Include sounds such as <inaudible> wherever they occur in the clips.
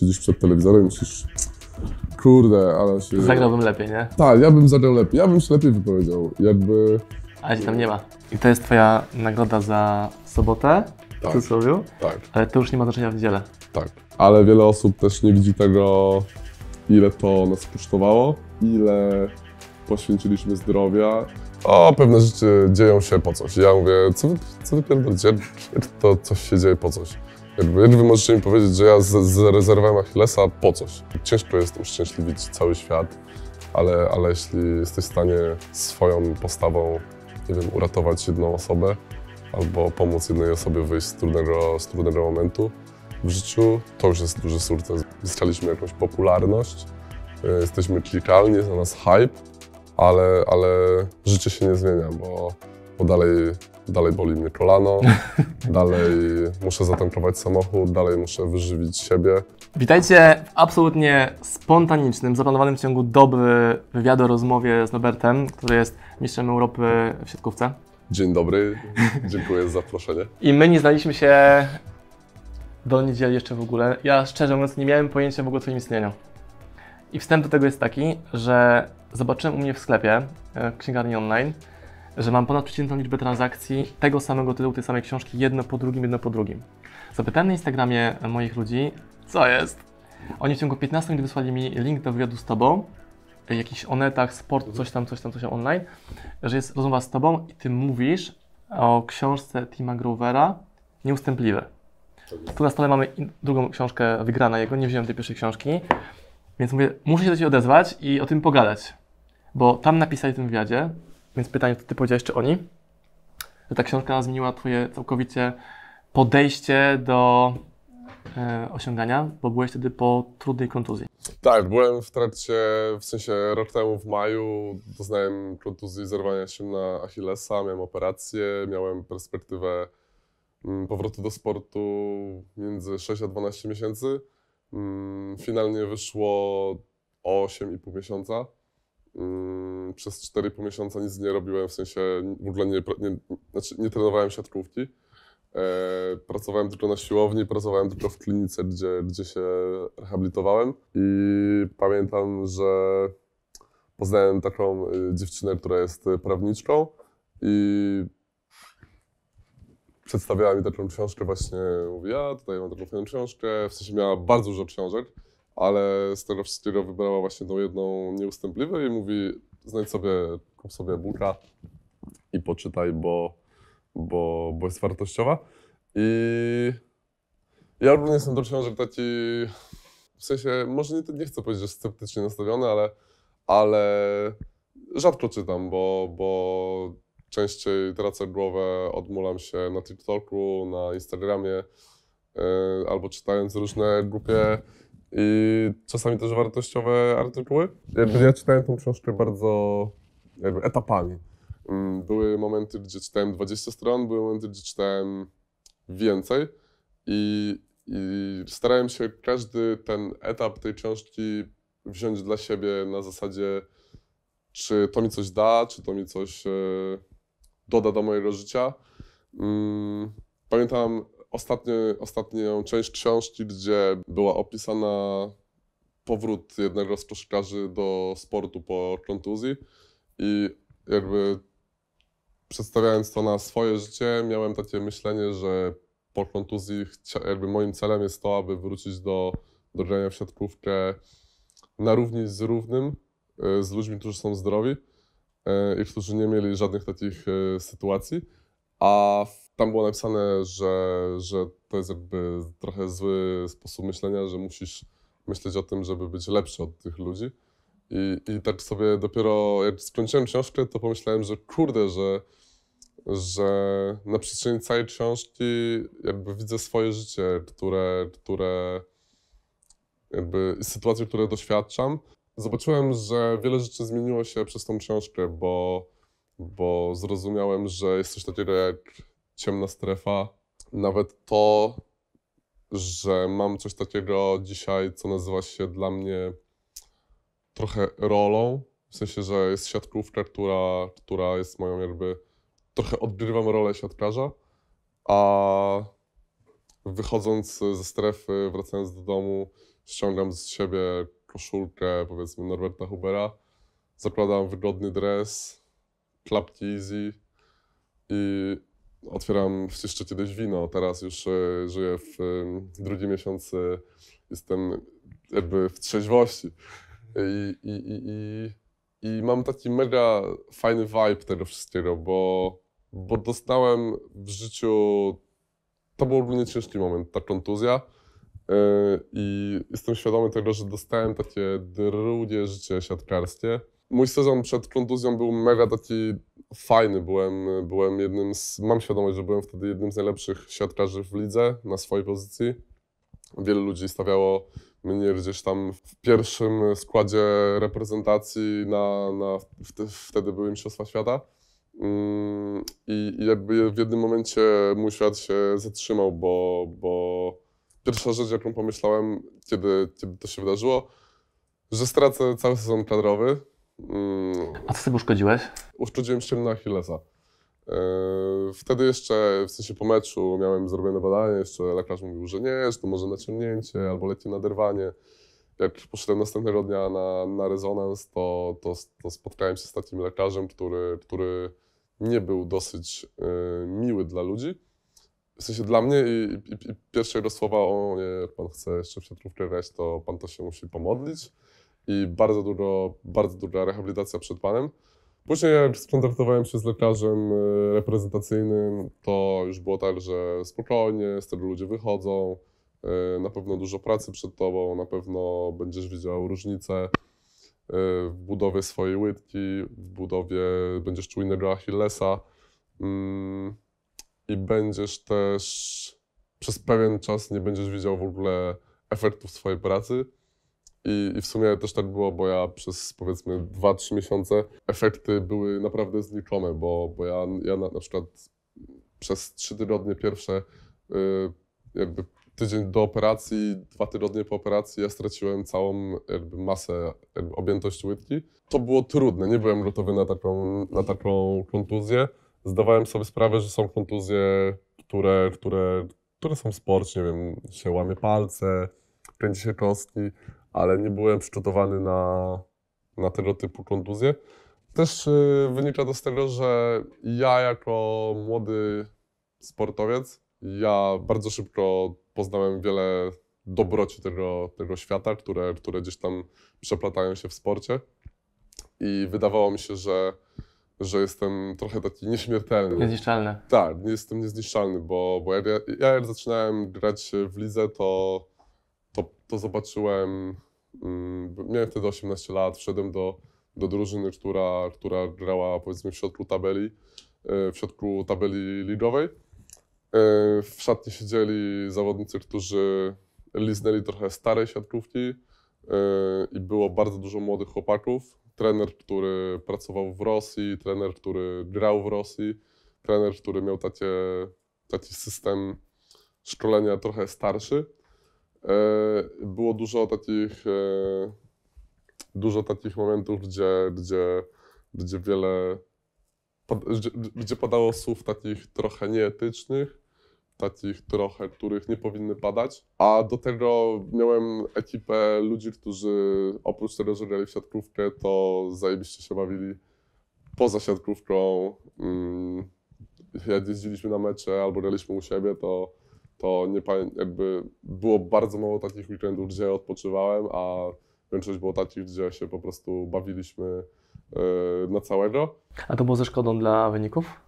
siedzisz przed telewizorem i myślisz, kurde, ale się... Zagrałbym lepiej, nie? Tak, ja bym zagrał lepiej, ja bym się lepiej wypowiedział, jakby... Ale się tam nie ma. I to jest twoja nagroda za sobotę, tak, w cudzysłowie? Tak. Ale to już nie ma znaczenia w niedzielę. Tak, ale wiele osób też nie widzi tego, ile to nas kosztowało, ile poświęciliśmy zdrowia. O, pewne rzeczy dzieją się po coś. Ja mówię, co, wy, co wy To coś się dzieje po coś. Jakby możecie mi powiedzieć, że ja zarezerwowałem Achillesa po coś. Ciężko jest uszczęśliwić cały świat, ale, ale jeśli jesteś w stanie swoją postawą, nie wiem, uratować jedną osobę albo pomóc jednej osobie wyjść z trudnego, z trudnego momentu w życiu, to już jest duży sukces. Zyskaliśmy jakąś popularność, e, jesteśmy klikalni, jest na nas hype, ale, ale życie się nie zmienia, bo, bo dalej dalej boli mnie kolano, <laughs> dalej muszę zatankować samochód, dalej muszę wyżywić siebie. Witajcie w absolutnie spontanicznym, zaplanowanym w ciągu doby wywiadu rozmowie z Nobertem, który jest mistrzem Europy w siatkówce. Dzień dobry, dziękuję za zaproszenie. I my nie znaliśmy się do niedzieli jeszcze w ogóle. Ja szczerze mówiąc nie miałem pojęcia w ogóle o Twoim istnieniu. I wstęp do tego jest taki, że zobaczyłem u mnie w sklepie e, księgarni online że mam ponad przeciętną liczbę transakcji tego samego tytułu, tej samej książki, jedno po drugim, jedno po drugim. Zapytałem na Instagramie moich ludzi, co jest. Oni w ciągu 15 minut wysłali mi link do wywiadu z tobą, y, jakiś onetach, sport, coś tam, coś tam, coś tam online, że jest rozmowa z tobą i ty mówisz o książce Tima Grovera Nieustępliwy. Tu na stole mamy drugą książkę wygrana jego, nie wziąłem tej pierwszej książki, więc mówię, muszę się do ciebie odezwać i o tym pogadać, bo tam napisali w tym wywiadzie, więc pytanie, co ty powiedziałeś, czy oni? Że ta książka zmieniła twoje całkowicie podejście do e, osiągania, bo byłeś wtedy po trudnej kontuzji. Tak, byłem w trakcie, w sensie rok temu w maju doznałem kontuzji zerwania się na Achillesa, miałem operację, miałem perspektywę mm, powrotu do sportu między 6 a 12 miesięcy. Mm, finalnie wyszło 8,5 miesiąca. Mm, przez 4,5 miesiąca nic nie robiłem, w sensie w ogóle nie, nie, znaczy nie trenowałem siatkówki. E, pracowałem tylko na siłowni, pracowałem tylko w klinice, gdzie, gdzie się rehabilitowałem i pamiętam, że poznałem taką e, dziewczynę, która jest prawniczką i przedstawiała mi taką książkę właśnie, mówi, ja tutaj mam taką fajną książkę, w sensie miała bardzo dużo książek, ale z tego wszystkiego wybrała właśnie tą jedną nieustępliwą i mówi, znajdź sobie, kup sobie buka i poczytaj, bo, bo, bo jest wartościowa. I ja również jestem do książek taki, w sensie, może nie, nie chcę powiedzieć, że sceptycznie nastawiony, ale, ale rzadko czytam, bo, bo częściej tracę głowę, odmulam się na TikToku, na Instagramie, e, albo czytając różne głupie i czasami też wartościowe artykuły. Ja mm. czytałem tą książkę bardzo jakby etapami. Mm, były momenty, gdzie czytałem 20 stron, były momenty, gdzie czytałem więcej i, i starałem się każdy ten etap tej książki wziąć dla siebie na zasadzie, czy to mi coś da, czy to mi coś e, doda do mojego życia. Mm, pamiętam ostatnią, ostatnią część książki, gdzie była opisana powrót jednego z koszykarzy do sportu po kontuzji i jakby przedstawiając to na swoje życie, miałem takie myślenie, że po kontuzji jakby moim celem jest to, aby wrócić do, do grania w siatkówkę na równi z równym, e, z ludźmi, którzy są zdrowi e, i którzy nie mieli żadnych takich e, sytuacji a tam było napisane, że, że to jest jakby trochę zły sposób myślenia, że musisz myśleć o tym, żeby być lepszy od tych ludzi. I, i tak sobie dopiero jak skończyłem książkę, to pomyślałem, że kurde, że, że na przestrzeni całej książki jakby widzę swoje życie, które, które jakby sytuacje, które doświadczam. Zobaczyłem, że wiele rzeczy zmieniło się przez tą książkę, bo bo zrozumiałem, że jest coś takiego jak ciemna strefa. Nawet to, że mam coś takiego dzisiaj, co nazywa się dla mnie trochę rolą, w sensie, że jest siatkówka, która, która jest moją jakby, trochę odgrywam rolę siatkarza, a wychodząc ze strefy, wracając do domu, ściągam z siebie koszulkę, powiedzmy, Norberta Hubera, zakładam wygodny dres, klapki Easy i otwieram w Ciszczycie dość wino. Teraz już e, żyję e, w drugim miesiącu, jestem jakby w trzeźwości. I, i, i, i, i mam taki mega fajny vibe tego wszystkiego, bo, bo dostałem w życiu, to był ogólnie ciężki moment, ta kontuzja. E, I jestem świadomy tego, że dostałem takie drugie życie siatkarskie mój sezon przed kontuzją był mega taki fajny. Byłem, byłem jednym z, mam świadomość, że byłem wtedy jednym z najlepszych siatkarzy w lidze na swojej pozycji. Wielu ludzi stawiało mnie gdzieś tam w pierwszym składzie reprezentacji na, na wtedy były Mistrzostwa Świata. Mm, I, I jakby w jednym momencie mój świat się zatrzymał, bo, bo pierwsza rzecz, jaką pomyślałem, kiedy, kiedy to się wydarzyło, że stracę cały sezon kadrowy, a co sobie uszkodziłeś? Uszkodziłem ścięgno Achillesa. E, wtedy jeszcze, w sensie po meczu, miałem zrobione badanie, jeszcze lekarz mówił, że nie, że to może naciągnięcie albo lekkie naderwanie. Jak poszedłem następnego dnia na, na rezonans, to, to, to spotkałem się z takim lekarzem, który, który nie był dosyć e, miły dla ludzi. W sensie dla mnie i, i, i pierwsze słowa o nie, jak pan chce jeszcze przetrówkę wejść, to pan to się musi pomodlić i bardzo dużo, bardzo duża rehabilitacja przed panem. Później jak skontaktowałem się z lekarzem e, reprezentacyjnym, to już było tak, że spokojnie, z tego ludzie wychodzą, e, na pewno dużo pracy przed tobą, na pewno będziesz widział różnicę e, w budowie swojej łydki, w budowie będziesz czuł innego Achillesa mm, i będziesz też przez pewien czas nie będziesz widział w ogóle efektów swojej pracy. I, I, w sumie też tak było, bo ja przez powiedzmy 2-3 miesiące efekty były naprawdę znikome, bo, bo ja, ja na, na przykład przez 3 tygodnie pierwsze, y, jakby tydzień do operacji, dwa tygodnie po operacji, ja straciłem całą jakby masę, jakby objętość łydki. To było trudne, nie byłem gotowy na taką, na taką kontuzję. Zdawałem sobie sprawę, że są kontuzje, które, które, które są w sporcie, nie wiem, się łamie palce, kręci się kostki, ale nie byłem przygotowany na, na tego typu kontuzje. Też y, wynika to z tego, że ja jako młody sportowiec, ja bardzo szybko poznałem wiele dobroci tego, tego świata, które, które gdzieś tam przeplatają się w sporcie. I wydawało mi się, że, że jestem trochę taki nieśmiertelny. Niezniszczalny. Tak, nie jestem niezniszczalny, bo, bo ja, ja jak zaczynałem grać w lidze, to, to, to zobaczyłem Mm, miałem wtedy 18 lat, wszedłem do, do drużyny, która, która grała powiedzmy w środku tabeli, e, w środku tabeli ligowej. E, w szatni siedzieli zawodnicy, którzy liznęli trochę starej siatkówki e, i było bardzo dużo młodych chłopaków. Trener, który pracował w Rosji, trener, który grał w Rosji, trener, który miał takie, taki system szkolenia trochę starszy. E, było dużo takich, e, dużo takich momentów, gdzie, gdzie, gdzie wiele, gdzie, padało słów takich trochę nieetycznych, takich trochę, których nie powinny padać. A do tego miałem ekipę ludzi, którzy oprócz tego, że grali w siatkówkę, to zajebiście się bawili poza siatkówką. Mm, jak jeździliśmy na mecze albo graliśmy u siebie, to to nie jakby było bardzo mało takich weekendów, gdzie odpoczywałem, a większość było takich, gdzie się po prostu bawiliśmy e, na całego. A to było ze szkodą dla wyników?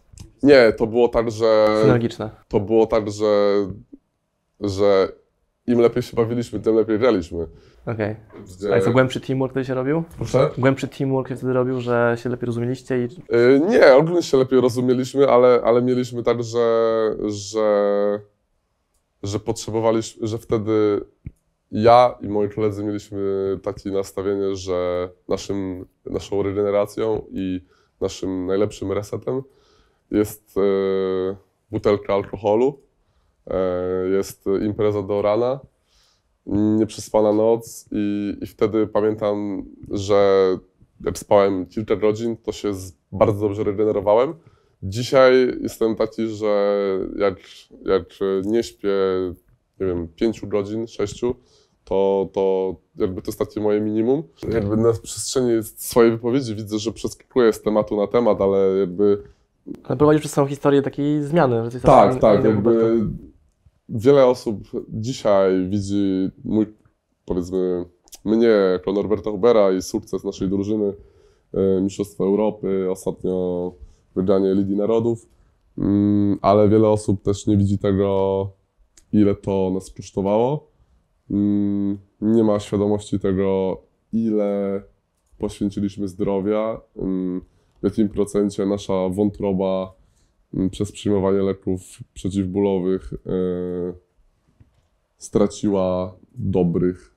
Nie, to było tak, że. Synergiczne. To było tak, że, że im lepiej się bawiliśmy, tym lepiej graliśmy. Okej. Okay. A co głębszy teamwork wtedy się robił? Proszę? Głębszy teamwork się wtedy robił, że się lepiej rozumieliście i... Yy, nie, ogólnie się lepiej rozumieliśmy, ale, ale mieliśmy tak, że, że że potrzebowaliśmy, że wtedy ja i moi koledzy mieliśmy takie nastawienie, że naszym, naszą regeneracją i naszym najlepszym resetem jest e, butelka alkoholu, e, jest impreza do rana, nieprzespana noc i, i wtedy pamiętam, że jak spałem kilka godzin, to się bardzo dobrze regenerowałem. Dzisiaj jestem taki, że jak, jak nie śpię, nie wiem, 5 godzin, 6, to, to jakby to jest takie moje minimum. Jakby na przestrzeni swojej wypowiedzi widzę, że przeskakuję z tematu na temat, ale jakby... Ale prowadzisz przez całą historię takiej zmiany. Że tak, tam, tak, jakby wiele osób dzisiaj widzi mój, powiedzmy, mnie jako Norberta Hubera i sukces naszej drużyny, e, Mistrzostwa Europy, ostatnio wygranie Ligi Narodów, mm, ale wiele osób też nie widzi tego, ile to nas kosztowało. Mm, nie ma świadomości tego, ile poświęciliśmy zdrowia, mm, w jakim procencie nasza wątroba przez przyjmowanie leków przeciwbólowych e, straciła dobrych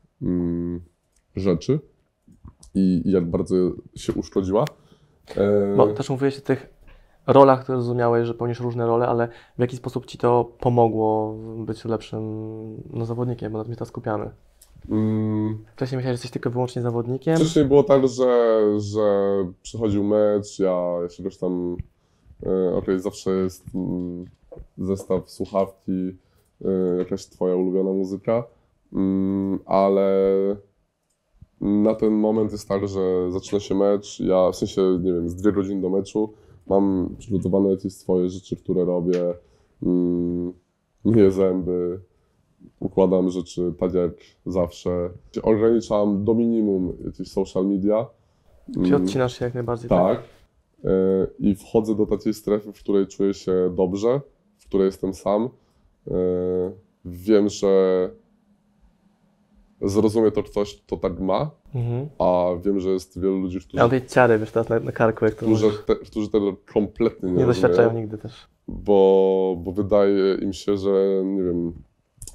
rzeczy i jak bardzo się uszkodziła. E, Bo też mówiłeś o tych rolach to rozumiałeś, że pełnisz różne role, ale w jaki sposób ci to pomogło być lepszym no, zawodnikiem, bo na tym się teraz skupiamy? Mm. Wcześniej myślałeś, że jesteś tylko wyłącznie zawodnikiem? Wcześniej było tak, że, że przychodził mecz, ja się już tam, e, okej, okay, zawsze jest mm, zestaw słuchawki, e, jakaś twoja ulubiona muzyka, mm, ale na ten moment jest tak, że zaczyna się mecz, ja w sensie, nie wiem, z dwie godziny do meczu, Mam przygotowane jakieś swoje rzeczy, które robię. Mm, myję zęby, układam rzeczy tak jak zawsze. Ograniczam do minimum jakieś social media. Czy mm, odcinasz się jak najbardziej? Tak. tak. E, I wchodzę do takiej strefy, w której czuję się dobrze, w której jestem sam. E, wiem, że zrozumie to, czy coś to tak ma, mhm. a wiem, że jest wielu ludzi, którzy... Ja mam tej ciary, wiesz, teraz na, na karku, jak to którzy, te, którzy tego kompletnie nie Nie doświadczają nigdy też. Bo, bo wydaje im się, że, nie wiem,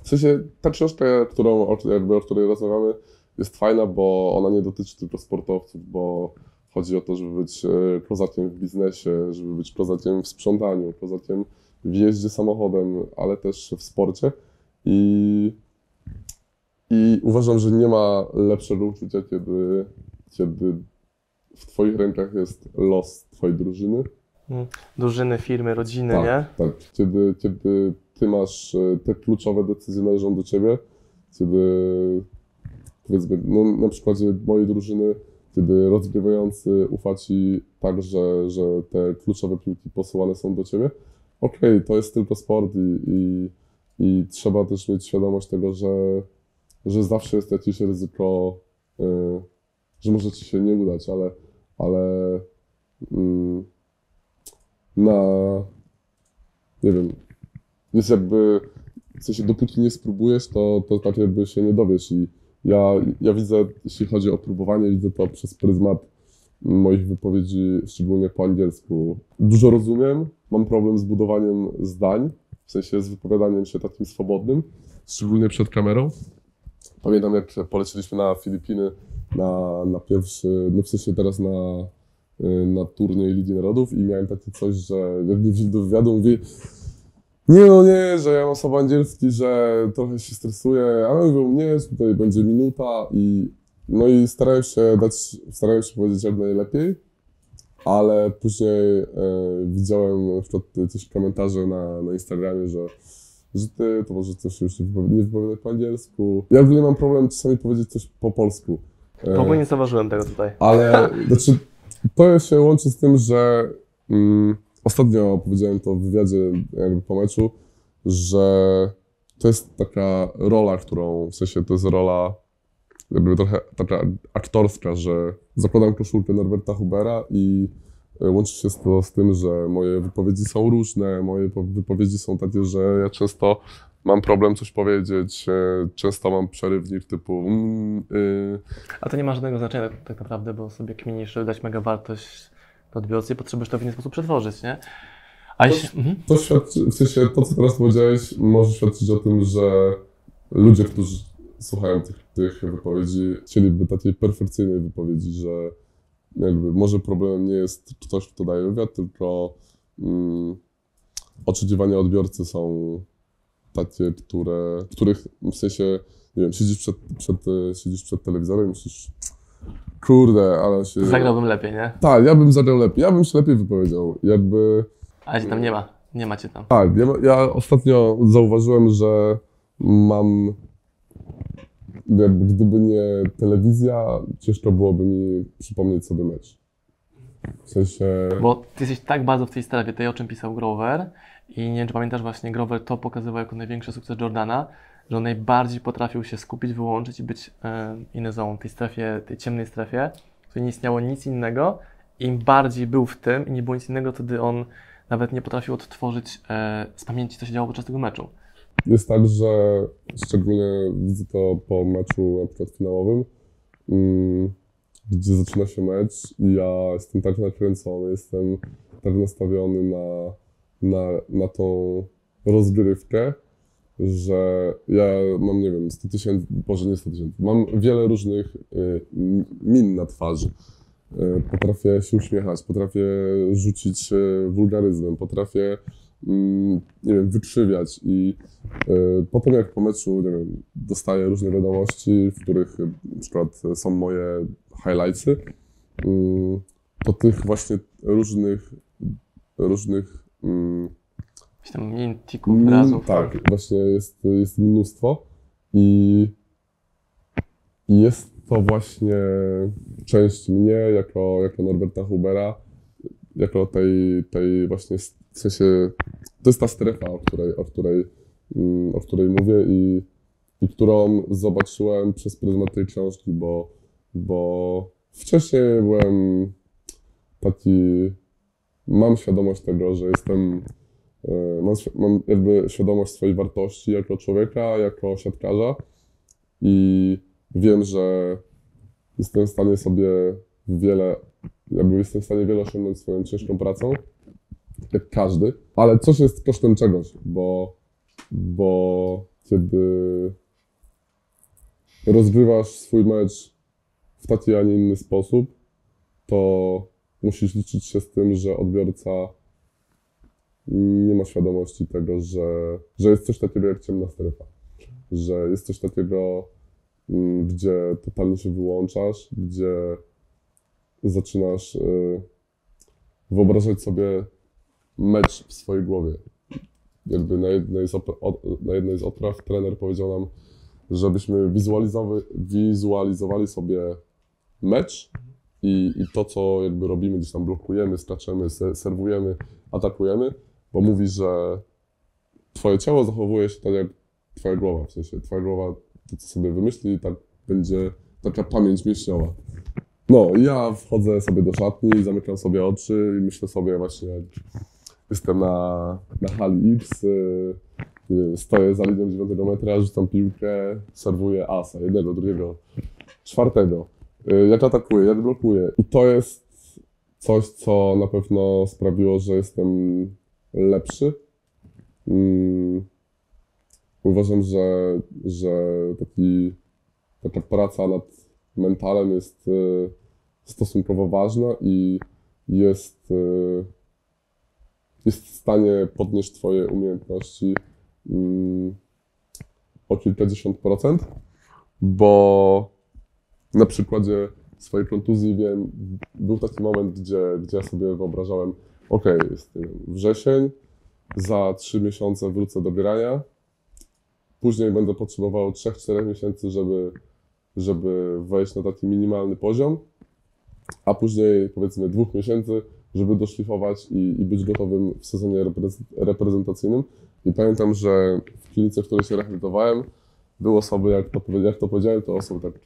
w sensie ta książka, którą, o, jakby, o której rozmawiamy, jest fajna, bo ona nie dotyczy tylko sportowców, bo chodzi o to, żeby być kozakiem e, w biznesie, żeby być kozakiem w sprzątaniu, kozakiem w jeździe samochodem, ale też w sporcie i i uważam, że nie ma lepszego uczucia, kiedy, kiedy w Twoich rękach jest los Twojej drużyny. Hmm. Drużyny, firmy, rodziny, tak, nie? Tak, kiedy, kiedy Ty masz e, te kluczowe decyzje należą do Ciebie, kiedy powiedzmy, no, na przykładzie mojej drużyny, kiedy rozgrywający ufa Ci tak, że, że te kluczowe piłki posyłane są do Ciebie, okej, okay, to jest tylko sport i, i, i trzeba też mieć świadomość tego, że że zawsze jest jakieś ryzyko, y, że może ci się nie udać, ale, ale mm, na, nie wiem, jest jakby, w sensie dopóki nie spróbujesz, to, to tak jakby się nie dowiesz i ja, ja widzę, jeśli chodzi o próbowanie, widzę to przez pryzmat moich wypowiedzi, szczególnie po angielsku. Dużo rozumiem, mam problem z budowaniem zdań, w sensie z wypowiadaniem się takim swobodnym, szczególnie przed kamerą. Pamiętam, jak poleciliśmy na Filipiny na, na pierwszy, no w sensie teraz na, y, na turniej Ligi Narodów i miałem takie coś, że jak mnie wzięli do wywiadu, mówi nie no nie, że ja mam słabo angielski, że trochę się stresuję, ale mówią nie, tutaj będzie minuta i no i starałem się dać, starałem się powiedzieć jak najlepiej, ale później e, widziałem na przykład też komentarze na, na Instagramie, że że ty, to może coś już nie wypowiadać po angielsku. Ja w ogóle mam problem czasami powiedzieć coś po polsku. W ogóle nie zauważyłem tego tutaj. Ale <laughs> znaczy, to się łączy z tym, że mm, ostatnio powiedziałem to w wywiadzie jakby po meczu, że to jest taka rola, którą, w sensie to jest rola jakby trochę taka aktorska, że zakładam koszulkę Norberta Hubera i E, łączy się to z tym, że moje wypowiedzi są różne, moje wypowiedzi są takie, że ja często mam problem coś powiedzieć, e, często mam przerywnik typu. Mm, y. A to nie ma żadnego znaczenia tak, tak naprawdę, bo sobie kminisz, dać mega wartość do odbiorcy, potrzebujesz to w inny sposób przetworzyć, nie? A to, jeśli... Mhm. to świadczy, w sensie to, co teraz powiedziałeś, może świadczyć o tym, że ludzie, którzy słuchają tych, tych wypowiedzi, chcieliby takiej perfekcyjnej wypowiedzi, że jakby może problemem nie jest ktoś, kto daje wywiad, tylko mm, oczekiwania odbiorcy są takie, które, których w sensie, nie wiem, siedzisz przed, przed, siedzisz przed telewizorem i myślisz, kurde, ale się... <laughs> Zagrałbym lepiej, nie? Tak, ja bym zagrał lepiej, ja bym się lepiej wypowiedział, jakby... Ale ci tam nie ma, nie macie tam. Tak, ja, ja ostatnio zauważyłem, że mam Gdyby nie telewizja, ciężko byłoby mi przypomnieć sobie mecz. W sensie... Bo ty jesteś tak bardzo w tej strefie, tej o czym pisał Grover i nie wiem, czy pamiętasz właśnie, Grover to pokazywał jako największy sukces Jordana, że on najbardziej potrafił się skupić, wyłączyć i być inny e, inezą, tej strefie, tej ciemnej strefie, w której nie istniało nic innego. Im bardziej był w tym i nie było nic innego, wtedy on nawet nie potrafił odtworzyć e, z pamięci, co się działo podczas tego meczu. Jest tak, że szczególnie widzę to po meczu na przykład finałowym, mm, gdzie zaczyna się mecz i ja jestem tak nakręcony, jestem tak nastawiony na, na, na tą rozgrywkę, że ja mam, nie wiem, 100 tysięcy, może nie 100 tysięcy, mam wiele różnych y, min na twarzy. Y, potrafię się uśmiechać, potrafię rzucić y, wulgaryzmem, potrafię Mm, nie wiem, wykrzywiać i e, potem jak po meczu, nie wiem, dostaję różne wiadomości, w których e, na przykład e, są moje highlightsy, to tych właśnie różnych, różnych mm, tam mintików, mm, razów. Tak, tak, właśnie jest, jest mnóstwo i jest to właśnie część mnie jako, jako Norberta Hubera, jako tej, tej właśnie w sensie, to jest ta strefa, o której, o której, mm, o której mówię i, i którą zobaczyłem przez pryzmat tej książki, bo, bo wcześniej byłem taki, mam świadomość tego, że jestem, e, mam, mam jakby świadomość swojej wartości jako człowieka, jako siatkarza i wiem, że jestem w stanie sobie wiele, jakby jestem w stanie wiele osiągnąć swoją ciężką pracą jak każdy, ale coś jest kosztem czegoś, bo, bo kiedy rozgrywasz swój mecz w taki, a nie inny sposób, to musisz liczyć się z tym, że odbiorca nie ma świadomości tego, że, że jest coś takiego jak ciemna strefa. Że jest coś takiego, mm, gdzie totalnie się wyłączasz, gdzie zaczynasz y, wyobrażać sobie mecz w swojej głowie. Jakby na jednej z, na jednej z trener powiedział nam, żebyśmy wizualizowali sobie mecz i, i, to, co jakby robimy, gdzieś tam blokujemy, straczemy, serwujemy, atakujemy, bo mówi, że twoje ciało zachowuje się tak jak twoja głowa, w sensie twoja głowa to, co sobie wymyśli, tak będzie taka pamięć mięśniowa. No, ja wchodzę sobie do szatni, zamykam sobie oczy i myślę sobie właśnie, Jestem na, na hali X, y, stoję za linią 9 metra, rzucam piłkę, serwuję asa, jednego, drugiego, czwartego. Y, jak atakuję, jak blokuję. I to jest coś, co na pewno sprawiło, że jestem lepszy. Mm. Uważam, że, że taki, taka praca nad mentalem jest y, stosunkowo ważna i jest jest w stanie podnieść Twoje umiejętności mm, o kilkadziesiąt procent, bo na przykładzie swojej kontuzji wiem, był taki moment, gdzie, gdzie ja sobie wyobrażałem, ok, jest y, wrzesień, za trzy miesiące wrócę do grania, później będę potrzebował 3-4 miesięcy, żeby, żeby wejść na taki minimalny poziom, a później powiedzmy dwóch miesięcy, żeby doszlifować i, i być gotowym w sezonie reprezentacyjnym. I pamiętam, że w klinice, w której się rehabilitowałem, było osoby, jak to, jak to powiedziałem, to osoby tak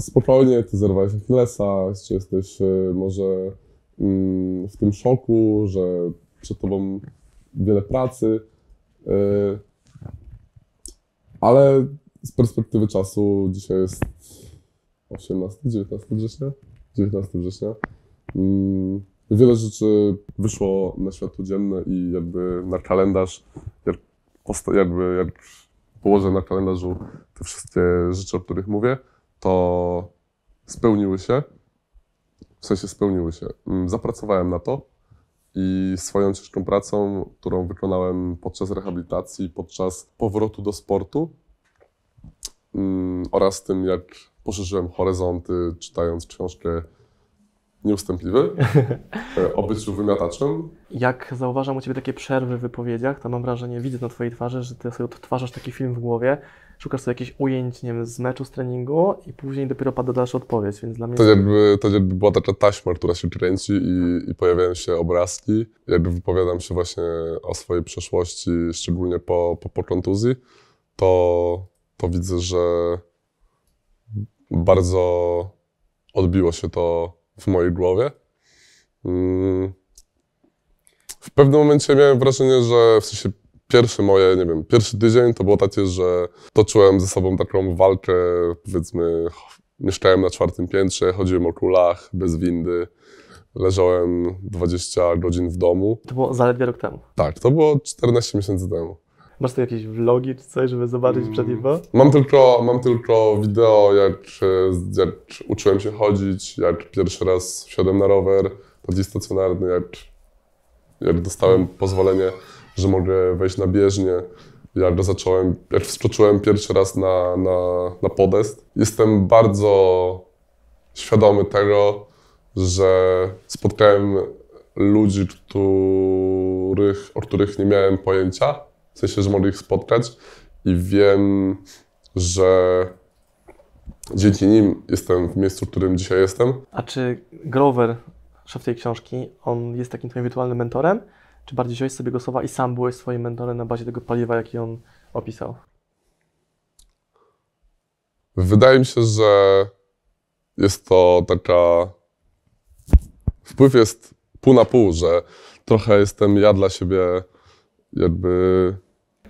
spokojnie, ty zerwałeś Achillesa, czy jesteś y, może mm, w tym szoku, że przed tobą wiele pracy, y, ale z perspektywy czasu dzisiaj jest 18, 19 września, 19 września. Mm, wiele rzeczy wyszło na światło dzienne i jakby na kalendarz, jak, jakby jak położę na kalendarzu te wszystkie rzeczy, o których mówię, to spełniły się. W sensie spełniły się. Mm, zapracowałem na to i swoją ciężką pracą, którą wykonałem podczas rehabilitacji, podczas powrotu do sportu mm, oraz tym, jak poszerzyłem horyzonty, czytając książkę Nieustępliwy? <laughs> E, obyczu wymiataczem? Jak zauważam u Ciebie takie przerwy w wypowiedziach, to mam wrażenie, widzę na Twojej twarzy, że Ty sobie odtwarzasz taki film w głowie, szukasz sobie jakichś ujęć, nie wiem, z meczu, z treningu i później dopiero pada dalsza odpowiedź, więc dla mnie... To jakby, to jakby była taka taśma, która się kręci i, i pojawiają się obrazki. Jakby wypowiadam się właśnie o swojej przeszłości, szczególnie po, po, po kontuzji, to, to widzę, że bardzo odbiło się to w mojej głowie. Mm. W pewnym momencie miałem wrażenie, że w sensie moje, nie wiem, pierwszy tydzień to było takie, że toczyłem ze sobą taką walkę, powiedzmy, mieszkałem na czwartym piętrze, chodziłem o kulach, bez windy, leżałem 20 godzin w domu. To było zaledwie rok temu. Tak, to było 14 miesięcy temu. Masz tu jakieś vlogi czy coś, żeby zobaczyć mm. przed nim? Mam tylko, mam tylko wideo, jak, e, jak uczyłem się chodzić, jak pierwszy raz wsiadłem na rower, bardziej stacjonarny, jak, jak dostałem pozwolenie, że mogę wejść na bieżnię, jak zacząłem, jak wskoczyłem pierwszy raz na, na, na podest. Jestem bardzo świadomy tego, że spotkałem ludzi, których, o których nie miałem pojęcia, w sensie, że mogę ich spotkać i wiem, że dzięki nim jestem w miejscu, w którym dzisiaj jestem. A czy Grover, szef tej książki, on jest takim twoim wirtualnym mentorem? Czy bardziej wziąłeś sobie go słowa i sam byłeś swoim mentorem na bazie tego paliwa, jaki on opisał? Wydaje mi się, że jest to taka. Wpływ jest pół na pół, że trochę jestem ja dla siebie jakby...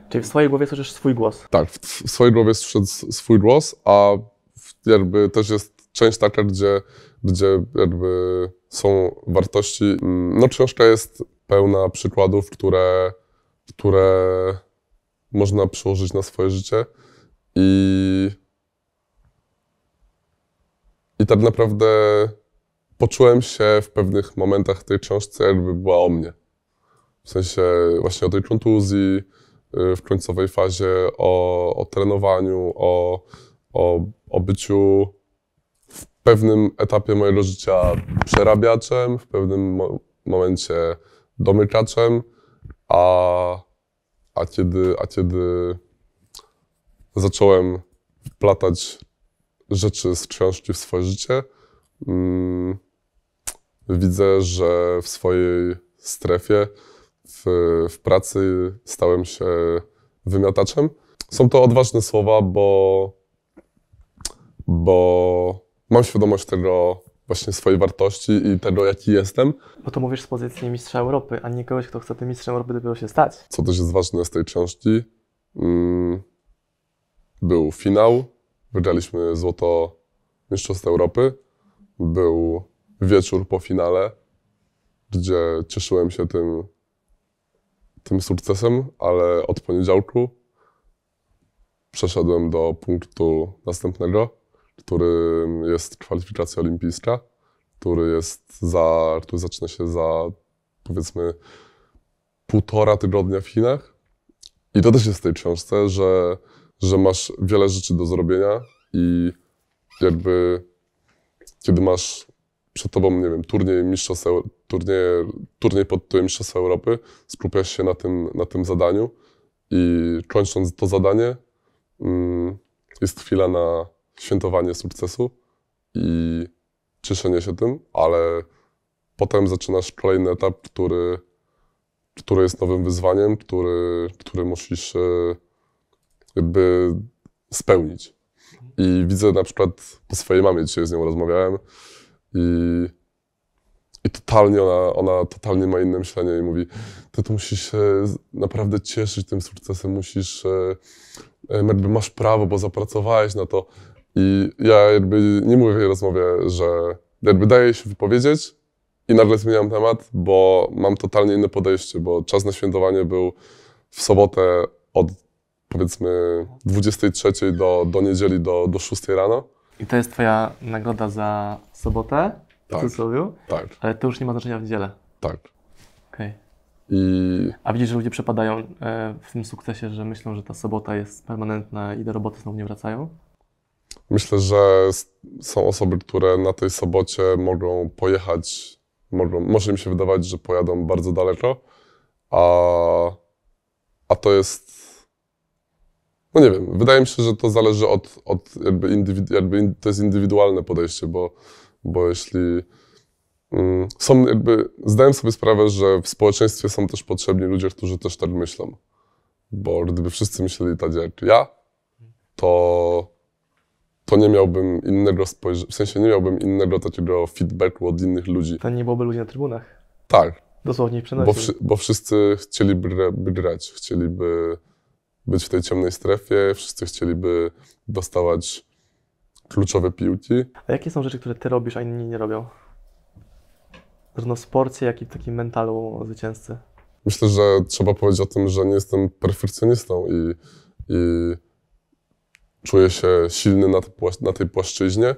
Czyli w swojej głowie słyszysz swój głos. Tak, w, w swojej głowie słyszysz swój głos, a jakby też jest część taka, gdzie, gdzie jakby są wartości... Mm, no książka jest pełna przykładów, które, które można przełożyć na swoje życie i... I tak naprawdę poczułem się w pewnych momentach tej książce, jakby była o mnie. W sensie właśnie o tej kontuzji y, w końcowej fazie, o, o trenowaniu, o, o, o byciu w pewnym etapie mojego życia przerabiaczem, w pewnym mo momencie domykaczem, a, a, kiedy, a kiedy zacząłem wplatać rzeczy z książki w swoje życie, mm, widzę, że w swojej strefie w, w pracy stałem się wymiataczem. Są to odważne słowa, bo, bo mam świadomość tego, właśnie swojej wartości i tego, jaki jestem. Bo to mówisz z pozycji mistrza Europy, a nie kogoś, kto chce tym mistrzem Europy dopiero się stać. Co też jest ważne z tej książki, mm, był finał, wygraliśmy złoto Mistrzostw Europy, był wieczór po finale, gdzie cieszyłem się tym tym sukcesem, ale od poniedziałku przeszedłem do punktu następnego, którym jest kwalifikacja olimpijska, który jest za, który zaczyna się za powiedzmy półtora tygodnia w Chinach. I to też jest w tej książce, że, że masz wiele rzeczy do zrobienia i jakby kiedy masz przed tobą, nie wiem, turniej mistrzostw, turniej, turniej pod tytułem Mistrzostwa Europy, skupiasz się na tym, na tym zadaniu i kończąc to zadanie mm, jest chwila na świętowanie sukcesu i cieszenie się tym, ale potem zaczynasz kolejny etap, który, który jest nowym wyzwaniem, który, który musisz e, jakby spełnić. I widzę na przykład po swojej mamie, dzisiaj z nią rozmawiałem, i, i totalnie ona, ona totalnie ma inne myślenie i mówi, ty to musisz się naprawdę cieszyć tym sukcesem, musisz, e, e, jakby masz prawo, bo zapracowałeś na to. I ja jakby nie mówię w tej rozmowie, że jakby daję się wypowiedzieć i nagle zmieniam temat, bo mam totalnie inne podejście, bo czas na świętowanie był w sobotę od powiedzmy 23 do, do niedzieli do, do 6 rano. I to jest Twoja nagroda za sobotę? Tak. W Tak. Ale to już nie ma znaczenia w niedzielę. Tak. Okay. I... A widzisz, że ludzie przepadają e, w tym sukcesie, że myślą, że ta sobota jest permanentna i do roboty znowu nie wracają? Myślę, że są osoby, które na tej sobocie mogą pojechać, mogą, może im się wydawać, że pojadą bardzo daleko, a, a to jest no nie wiem, wydaje mi się, że to zależy od, od jakby, indywidu- jakby to jest indywidualne podejście, bo, bo jeśli mm, są jakby, zdaję sobie sprawę, że w społeczeństwie są też potrzebni ludzie, którzy też tak myślą, bo gdyby wszyscy myśleli tak jak ja, to, to nie miałbym innego spojrzenia, w sensie nie miałbym innego takiego feedbacku od innych ludzi. To nie byłoby ludzi na trybunach. Tak. Dosłownie przynajmniej. bo, bo wszyscy chcieliby, grać, chcieliby być w tej ciemnej strefie, wszyscy chcieliby dostawać kluczowe piłki. A jakie są rzeczy, które ty robisz, a inni nie robią? Zarówno w sporcie, jak i w takim mentalu zwycięzcy. Myślę, że trzeba powiedzieć o tym, że nie jestem perfekcjonistą i, i czuję się silny na, na tej płaszczyźnie,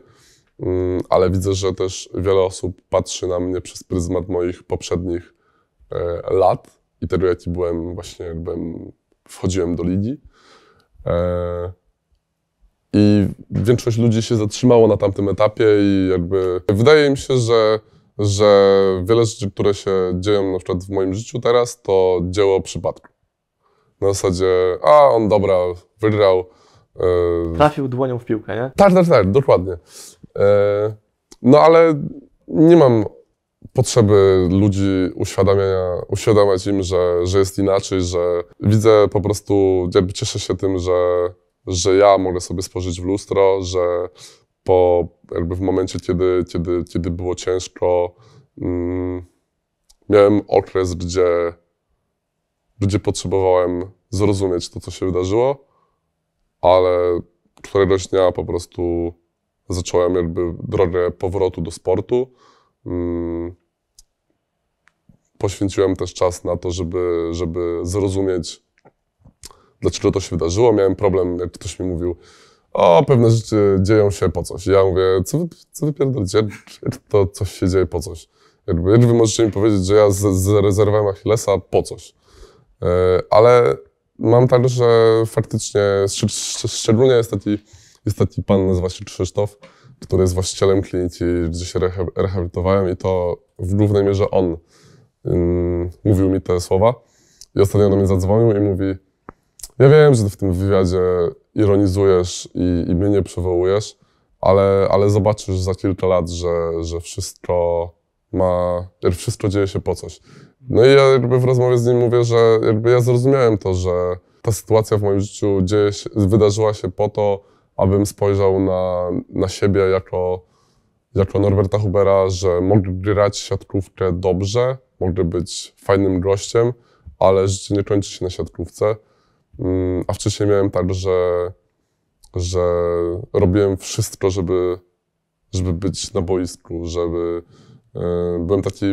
mm, ale widzę, że też wiele osób patrzy na mnie przez pryzmat moich poprzednich e, lat i tego, jaki byłem właśnie, byłem wchodziłem do ligi. E, I większość ludzi się zatrzymało na tamtym etapie i jakby wydaje mi się, że, że wiele rzeczy, które się dzieją na przykład w moim życiu teraz, to dzieło przypadku. Na zasadzie, a on dobra, wygrał. E, Trafił dłonią w piłkę, nie? Tak, tak, tak, dokładnie. E, no ale nie mam potrzeby ludzi uświadamiania, uświadamiać im, że, że jest inaczej, że widzę po prostu, ja cieszę się tym, że, że ja mogę sobie spojrzeć w lustro, że po, jakby w momencie, kiedy, kiedy, kiedy było ciężko, mm, miałem okres, gdzie, gdzie potrzebowałem zrozumieć to, co się wydarzyło, ale któregoś dnia po prostu zacząłem jakby drogę powrotu do sportu. Mm, poświęciłem też czas na to, żeby, żeby zrozumieć, dlaczego to się wydarzyło. Miałem problem, jak ktoś mi mówił, o, pewne rzeczy dzieją się po coś. Ja mówię, co wy, co wy pierdolicie? To coś się dzieje po coś. Jakby, jak wy możecie mi powiedzieć, że ja rezerwami Achillesa po coś. E, ale mam tak, że faktycznie, szczególnie jest taki, jest taki pan, nazywa się Krzysztof, który jest właścicielem kliniki, gdzie się rehabilitowałem i to w głównej mierze on um, mówił mi te słowa. I ostatnio do mnie zadzwonił i mówi, ja wiem, że w tym wywiadzie ironizujesz i, i mnie nie przywołujesz, ale, ale zobaczysz za kilka lat, że, że wszystko ma, wszystko dzieje się po coś. No i ja jakby w rozmowie z nim mówię, że jakby ja zrozumiałem to, że ta sytuacja w moim życiu gdzieś wydarzyła się po to, abym spojrzał na, na siebie jako, jako Norberta Hubera, że mogę grać siatkówkę dobrze, mogę być fajnym gościem, ale życie nie kończy się na siatkówce. Mm, a wcześniej miałem tak, że, że robiłem wszystko, żeby, żeby być na boisku, żeby e, byłem taki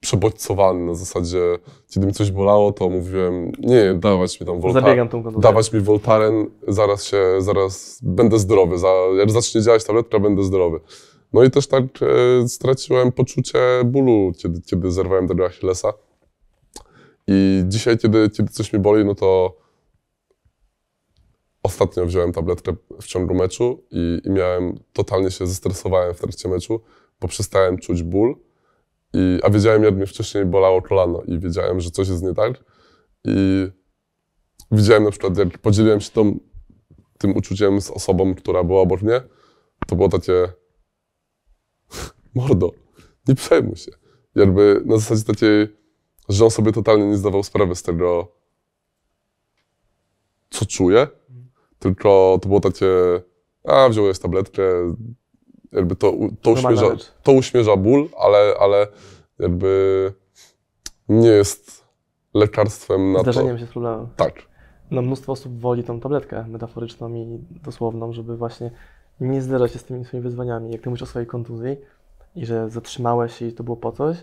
przebodźcowany na zasadzie, kiedy mi coś bolało, to mówiłem, nie, dawać mi tam Voltaren. Zabiegam tą Dawać mi Voltaren, zaraz się, zaraz będę zdrowy. Za, jak zacznie działać tabletka, będę zdrowy. No i też tak e, straciłem poczucie bólu, kiedy, kiedy zerwałem tego Achillesa. I dzisiaj, kiedy, kiedy coś mi boli, no to ostatnio wziąłem tabletkę w ciągu meczu i, i miałem, totalnie się zestresowałem w trakcie meczu, bo przestałem czuć ból i, a wiedziałem, jak mnie wcześniej bolało kolano i wiedziałem, że coś jest nie tak. I widziałem na przykład, jak podzieliłem się tą, tym uczuciem z osobą, która była obok mnie, to było takie <laughs> mordo, nie przejmuj się. Jakby na zasadzie takiej, że on sobie totalnie nie zdawał sprawy z tego, co czuję, tylko to było takie, a wziąłeś tabletkę, jakby to, to, uśmierza, to uśmierza ból, ale, ale jakby nie jest lekarstwem na Zdarzeniem to. się z problemem. Tak. No, mnóstwo osób woli tą tabletkę metaforyczną i dosłowną, żeby właśnie nie zderzać się z tymi swoimi wyzwaniami. Jak ty mówisz o swojej kontuzji i że zatrzymałeś się i to było po coś,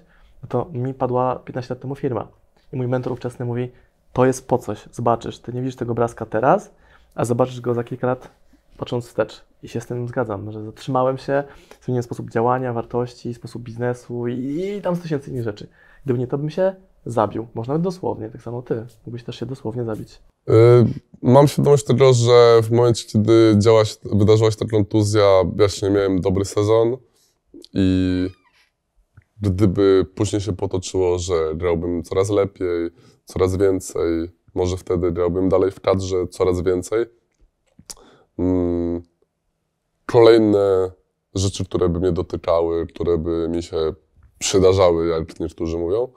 no to mi padła 15 lat temu firma. I mój mentor ówczesny mówi, to jest po coś, zobaczysz. Ty nie widzisz tego obrazka teraz, a zobaczysz go za kilka lat patrząc wstecz. I się z tym zgadzam, że zatrzymałem się, zmieniłem sposób działania, wartości, sposób biznesu i, i tam z tysięcy innych rzeczy. Gdyby nie to, bym się zabił. Może nawet dosłownie, tak samo ty. Mógłbyś też się dosłownie zabić. Yy, mam świadomość tego, że w momencie, kiedy działa się, wydarzyła się ta kontuzja, ja nie miałem dobry sezon i gdyby później się potoczyło, że grałbym coraz lepiej, coraz więcej, może wtedy grałbym dalej w kadrze coraz więcej, mm, kolejne rzeczy, które by mnie dotykały, które by mi się przydarzały, jak niektórzy mówią,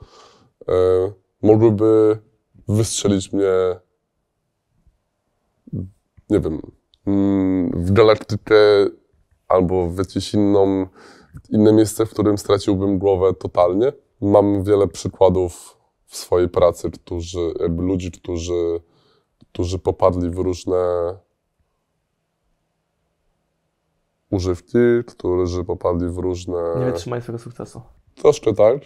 e, mogłyby wystrzelić mnie, nie wiem, mm, w galaktykę albo w jakieś inną, inne miejsce, w którym straciłbym głowę totalnie. Mam wiele przykładów w swojej pracy, którzy, ludzi, którzy, którzy popadli w różne używki, którzy popadli w różne... Nie wytrzymali swojego sukcesu. Troszkę tak.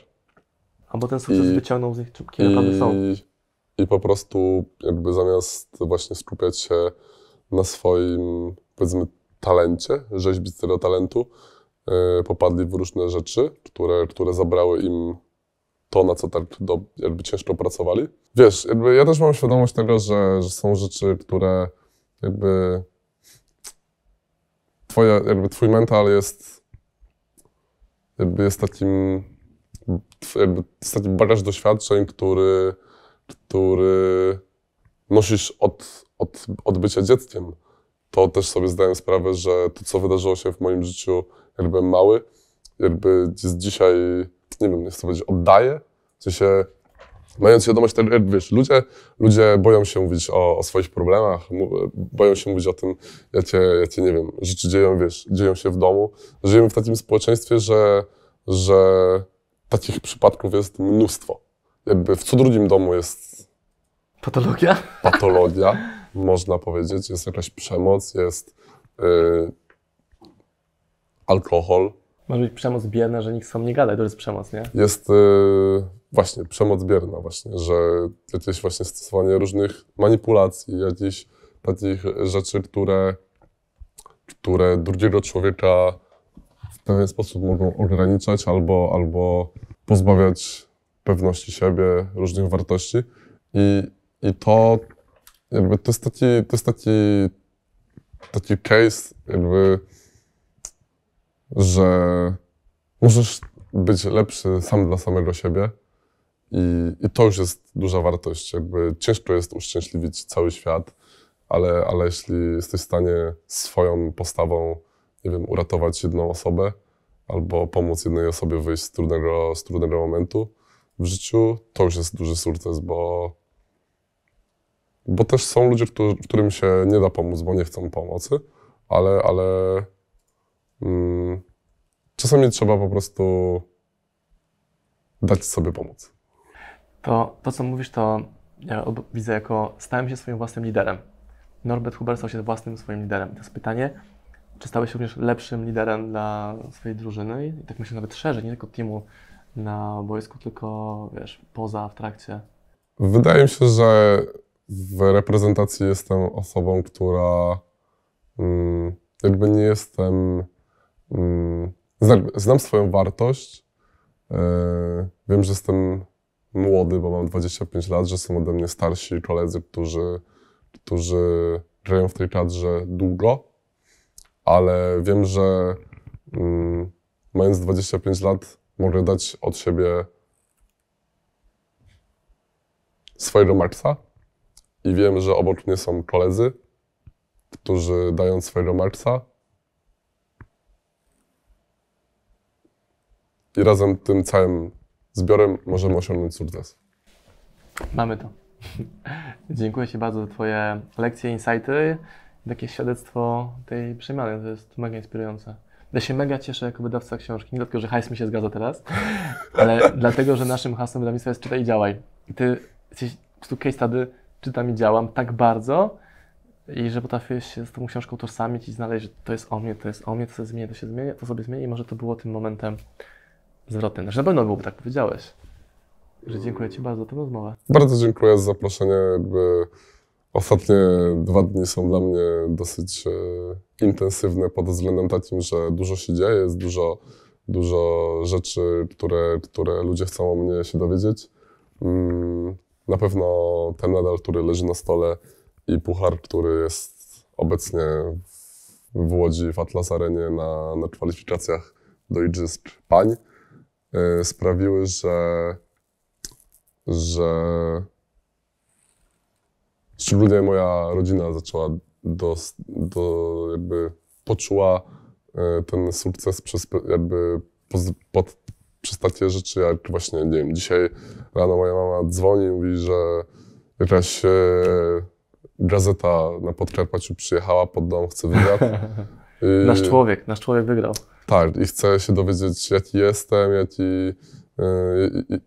Albo ten sukces I, wyciągnął z nich, kim naprawdę są. I po prostu jakby zamiast właśnie skupiać się na swoim, powiedzmy, talencie, rzeźbić tego talentu, yy, popadli w różne rzeczy, które, które zabrały im to, na co tak do, jakby ciężko pracowali. Wiesz, jakby ja też mam świadomość tego, że, że są rzeczy, które jakby twoja, jakby twój mental jest jakby jest takim jakby jest taki bagaż doświadczeń, który, który nosisz od, od, od bycia dzieckiem. To też sobie zdałem sprawę, że to, co wydarzyło się w moim życiu, jak mały, jakby dzisiaj, nie wiem, nie chcę powiedzieć, oddaję, czy się mając świadomość, te, wiesz, ludzie, ludzie boją się mówić o, o swoich problemach, boją się mówić o tym, jakie, jakie, nie wiem, rzeczy dzieją, wiesz, dzieją się w domu. Żyjemy w takim społeczeństwie, że, że takich przypadków jest mnóstwo. Jakby w co drugim domu jest... Patologia? Patologia, <laughs> można powiedzieć. Jest jakaś przemoc, jest yy, alkohol, może być przemoc bierna, że nikt sam nie gada, to jest przemoc, nie? Jest yy, właśnie przemoc bierna właśnie, że jakieś właśnie stosowanie różnych manipulacji, jakichś takich rzeczy, które, które drugiego człowieka w pewien sposób mogą ograniczać albo, albo pozbawiać pewności siebie, różnych wartości. I, i to jakby to jest taki, to jest taki, taki case jakby że możesz być lepszy sam dla samego siebie i, i to już jest duża wartość. Jakby ciężko jest uszczęśliwić cały świat, ale, ale jeśli jesteś w stanie swoją postawą, nie wiem, uratować jedną osobę albo pomóc jednej osobie wyjść z trudnego, z trudnego momentu w życiu, to już jest duży sukces, bo, bo też są ludzie, którym się nie da pomóc, bo nie chcą pomocy, ale, ale Mm. czasami trzeba po prostu dać sobie pomóc. To, to co mówisz, to ja widzę jako stałem się swoim własnym liderem. Norbert Huber stał się własnym swoim liderem. To jest pytanie, czy stałeś się również lepszym liderem dla swojej drużyny i tak myślę nawet szerzej, nie tylko teamu na boisku, tylko wiesz, poza, w trakcie? Wydaje mi się, że w reprezentacji jestem osobą, która mm, jakby nie jestem Mm, znam, znam swoją wartość. E, wiem, że jestem młody, bo mam 25 lat, że są ode mnie starsi koledzy, którzy, którzy grają w tej kadrze długo, ale wiem, że mm, mając 25 lat mogę dać od siebie swojego maksa i wiem, że obok mnie są koledzy, którzy dają swojego maksa i razem tym całym zbiorem możemy osiągnąć sukces. Mamy to. <laughs> Dziękuję Ci bardzo za Twoje lekcje, insighty takie świadectwo tej przemiany. To jest mega inspirujące. Ja się mega cieszę jako wydawca książki. Nie dlatego, że hajs mi się zgadza teraz, <laughs> ale dlatego, że naszym hasłem wydawnictwa jest czytaj i działaj. I ty jesteś po prostu case study, czytam i działam tak bardzo i że potrafiłeś się z tą książką tożsamić i znaleźć, że to jest o mnie, to jest o mnie, to się zmienia, to się zmienia, to sobie zmieni i może to było tym momentem zwrotem. Znaczy na pewno byłby tak powiedziałeś. Że dziękuję Ci bardzo za tę rozmowę. Bardzo dziękuję za zaproszenie. Jakby ostatnie dwa dni są dla mnie dosyć e, intensywne pod względem takim, że dużo się dzieje, jest dużo, dużo rzeczy, które, które ludzie chcą o mnie się dowiedzieć. Mm, na pewno ten nadal, który leży na stole i puchar, który jest obecnie w Łodzi, w Atlas Arenie na, na kwalifikacjach do Igrzysk Pań. E, sprawiły, że, że szczególnie moja rodzina zaczęła do, do jakby poczuła e, ten sukces przez jakby poz, pod, przez takie rzeczy jak właśnie, nie wiem, dzisiaj rano moja mama dzwoni i mówi, że jakaś e, gazeta na Podkarpaciu przyjechała pod dom, chce wygrać. <laughs> I... Nasz człowiek, nasz człowiek wygrał. Tak, i chcę się dowiedzieć, jaki jestem, jaki, e,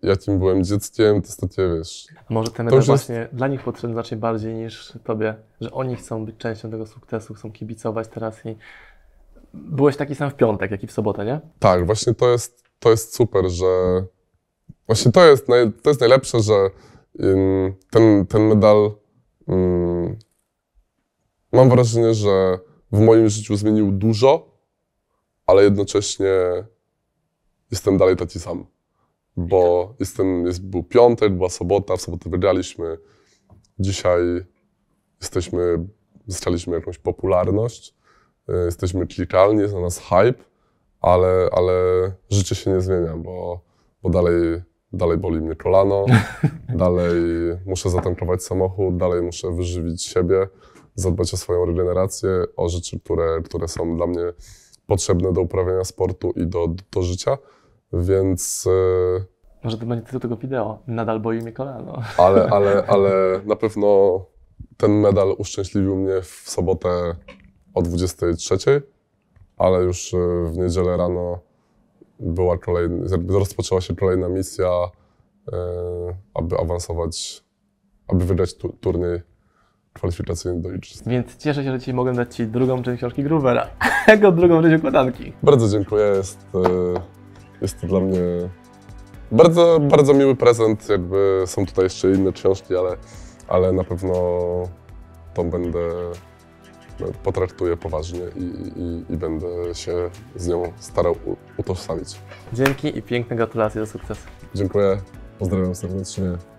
jakim byłem dzieckiem, to ty wiesz... Może ten medal właśnie jest... dla nich potrzebny znacznie bardziej niż tobie, że oni chcą być częścią tego sukcesu, chcą kibicować teraz i... Byłeś taki sam w piątek, jak i w sobotę, nie? Tak, właśnie to jest, to jest super, że... Właśnie to jest, naj... to jest najlepsze, że ten, ten medal... mam wrażenie, że w moim życiu zmienił dużo, ale jednocześnie jestem dalej taki sam. Bo jestem, jest, był piątek, była sobota, w sobotę wygraliśmy. Dzisiaj jesteśmy, zyskaliśmy jakąś popularność, e, jesteśmy klikalni, jest na nas hype, ale, ale życie się nie zmienia, bo, bo dalej, dalej boli mnie kolano, <laughs> dalej muszę zatankować samochód, dalej muszę wyżywić siebie, zadbać o swoją regenerację, o rzeczy, które, które są dla mnie potrzebne do uprawiania sportu i do, do życia, więc... E, Może to będzie tytuł tego wideo. Nadal boi mnie kolano. <laughs> Ale, ale, ale na pewno ten medal uszczęśliwił mnie w sobotę o 23, ale już e, w niedzielę rano była kolejna, rozpoczęła się kolejna misja, e, aby awansować, aby wygrać tu, turniej kwalifikacyjny do Igrzysk. Więc cieszę się, że dzisiaj mogłem dać Ci drugą część książki Groovera. <laughs> jako drugą część układanki. Bardzo dziękuję, jest, e, jest to dla mnie bardzo, bardzo miły prezent. Jakby są tutaj jeszcze inne książki, ale, ale na pewno tą będę no, potraktuję poważnie i, i, i, będę się z nią starał utożsamić. Dzięki i piękne gratulacje do sukcesu. Dziękuję, pozdrawiam serdecznie.